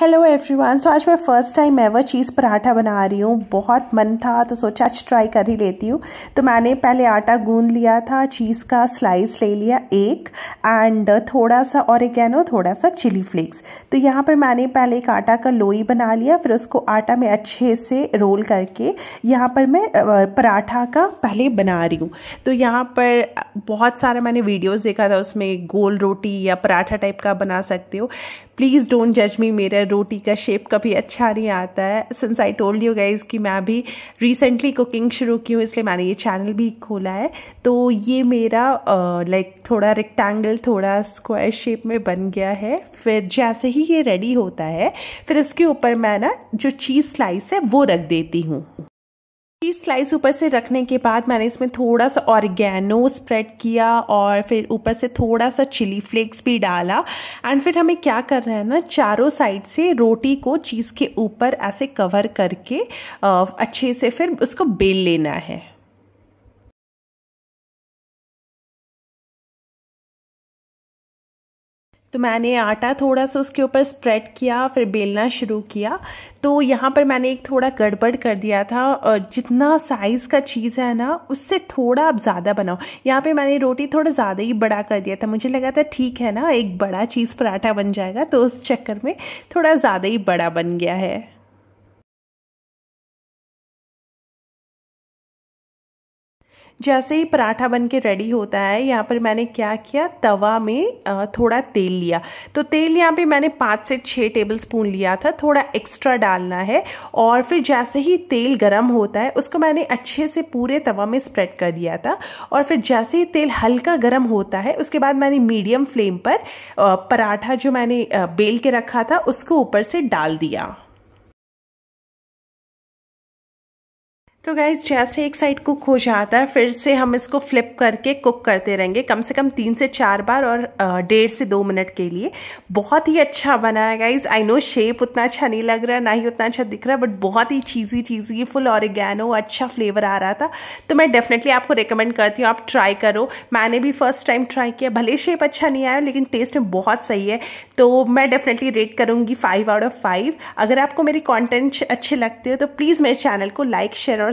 hello everyone so आज मैं first time ever cheese paratha बना रही हूँ बहुत मन था तो सोचा आज ट्राई कर ही लेती हूँ तो मैंने पहले आटा गूंद लिया था चीज़ का स्लाइस ले लिया एक एंड थोड़ा सा और एक कहना थोड़ा सा चिली फ्लेक्स तो यहाँ पर मैंने पहले एक आटा का लोई बना लिया फिर उसको आटा में अच्छे से रोल करके यहाँ पर मैं पराठा का पहले बना रही हूँ तो यहाँ पर बहुत सारा मैंने वीडियोज़ देखा था उसमें गोल रोटी या पराठा टाइप का बना सकते हो प्लीज़ डोंट जज मी मेरा रोटी का शेप कभी अच्छा नहीं आता है since I told you guys कि मैं अभी रिसेंटली कुकिंग शुरू की हूँ इसलिए मैंने ये चैनल भी खोला है तो ये मेरा लाइक uh, like, थोड़ा रेक्टेंगल थोड़ा स्क्वायर शेप में बन गया है फिर जैसे ही ये रेडी होता है फिर इसके ऊपर मैं ना जो चीज़ स्लाइस है वो रख देती हूँ चीज़ स्लाइस ऊपर से रखने के बाद मैंने इसमें थोड़ा सा ऑर्गेनो स्प्रेड किया और फिर ऊपर से थोड़ा सा चिली फ्लेक्स भी डाला एंड फिर हमें क्या कर रहे हैं ना चारों साइड से रोटी को चीज़ के ऊपर ऐसे कवर करके अच्छे से फिर उसको बेल लेना है तो मैंने आटा थोड़ा सा उसके ऊपर स्प्रेड किया फिर बेलना शुरू किया तो यहाँ पर मैंने एक थोड़ा गड़बड़ कर दिया था जितना साइज़ का चीज़ है ना उससे थोड़ा आप ज़्यादा बनाओ यहाँ पे मैंने रोटी थोड़ा ज़्यादा ही बड़ा कर दिया था मुझे लगा था ठीक है ना एक बड़ा चीज़ पराठा बन जाएगा तो उस चक्कर में थोड़ा ज़्यादा ही बड़ा बन गया है जैसे ही पराठा बन के रेडी होता है यहाँ पर मैंने क्या किया तवा में थोड़ा तेल लिया तो तेल यहाँ पे मैंने पाँच से छः टेबल स्पून लिया था थोड़ा एक्स्ट्रा डालना है और फिर जैसे ही तेल गर्म होता है उसको मैंने अच्छे से पूरे तवा में स्प्रेड कर दिया था और फिर जैसे ही तेल हल्का गर्म होता है उसके बाद मैंने मीडियम फ्लेम पर पराठा जो मैंने बेल के रखा था उसको ऊपर से डाल दिया तो गाइज जैसे एक साइड कुक हो जाता है फिर से हम इसको फ्लिप करके कुक करते रहेंगे कम से कम तीन से चार बार और डेढ़ से दो मिनट के लिए बहुत ही अच्छा बना है गाइज आई नो शेप उतना अच्छा नहीं लग रहा ना ही उतना अच्छा दिख रहा है बट बहुत ही चीज़ी चीज़ी फुल और अच्छा फ्लेवर आ रहा था तो मैं डेफिनेटली आपको रिकमेंड करती हूँ आप ट्राई करो मैंने भी फर्स्ट टाइम ट्राई किया भले शेप अच्छा नहीं आया लेकिन टेस्ट में बहुत सही है तो मैं डेफिनेटली रेट करूंगी फाइव आउट ऑफ फाइव अगर आपको मेरी कॉन्टेंट अच्छे लगते हो तो प्लीज़ मेरे चैनल को लाइक शेयर और